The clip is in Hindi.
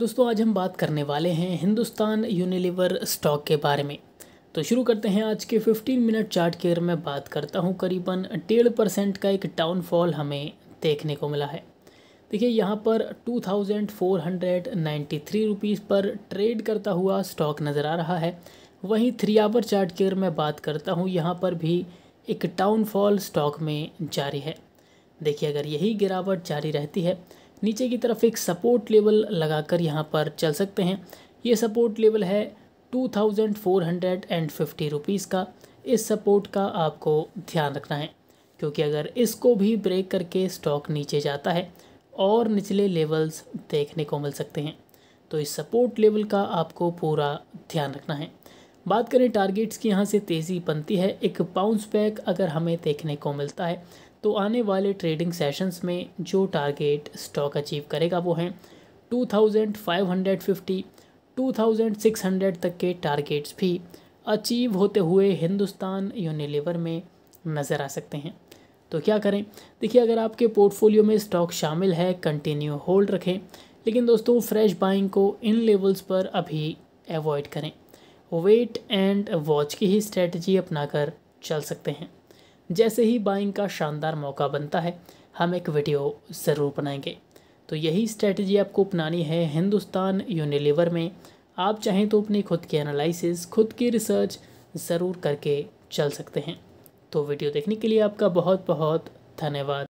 दोस्तों आज हम बात करने वाले हैं हिंदुस्तान यूनिलीवर स्टॉक के बारे में तो शुरू करते हैं आज के 15 मिनट चार्ट के अगर मैं बात करता हूँ करीबन डेढ़ परसेंट का एक डाउनफॉल हमें देखने को मिला है देखिए यहाँ पर two thousand four hundred ninety three rupees पर ट्रेड करता हुआ स्टॉक नज़र आ रहा है वहीं थ्री आवर चार्ट के अगर मैं बात करता हूँ यहाँ पर भी एक डाउनफॉल स्टॉक में जारी है देखिए अगर यही गिरावट जारी रहती है नीचे की तरफ एक सपोर्ट लेवल लगाकर यहाँ पर चल सकते हैं ये सपोर्ट लेवल है two thousand four hundred and fifty rupees का इस सपोर्ट का आपको ध्यान रखना है क्योंकि अगर इसको भी ब्रेक करके स्टॉक नीचे जाता है और निचले लेवल्स देखने को मिल सकते हैं तो इस सपोर्ट लेवल का आपको पूरा ध्यान रखना है बात करें टारगेट्स की यहाँ से तेज़ी बनती है एक बाउंस बैक अगर हमें देखने को मिलता है तो आने वाले ट्रेडिंग सेशंस में जो टारगेट स्टॉक अचीव करेगा वो हैं 2550, 2600 तक के टारगेट्स भी अचीव होते हुए हिंदुस्तान यूनिलीवर में नज़र आ सकते हैं तो क्या करें देखिए अगर आपके पोर्टफोलियो में स्टॉक शामिल है कंटिन्यू होल्ड रखें लेकिन दोस्तों फ्रेश बाइंग को इन लेवल्स पर अभी अवॉइड करें वेट एंड वॉच की ही स्ट्रेटजी अपनाकर चल सकते हैं जैसे ही बाइंग का शानदार मौका बनता है हम एक वीडियो ज़रूर बनाएंगे तो यही स्ट्रेटजी आपको अपनानी है हिंदुस्तान यूनिलीवर में आप चाहें तो अपनी खुद की एनालिसिस खुद की रिसर्च ज़रूर करके चल सकते हैं तो वीडियो देखने के लिए आपका बहुत बहुत धन्यवाद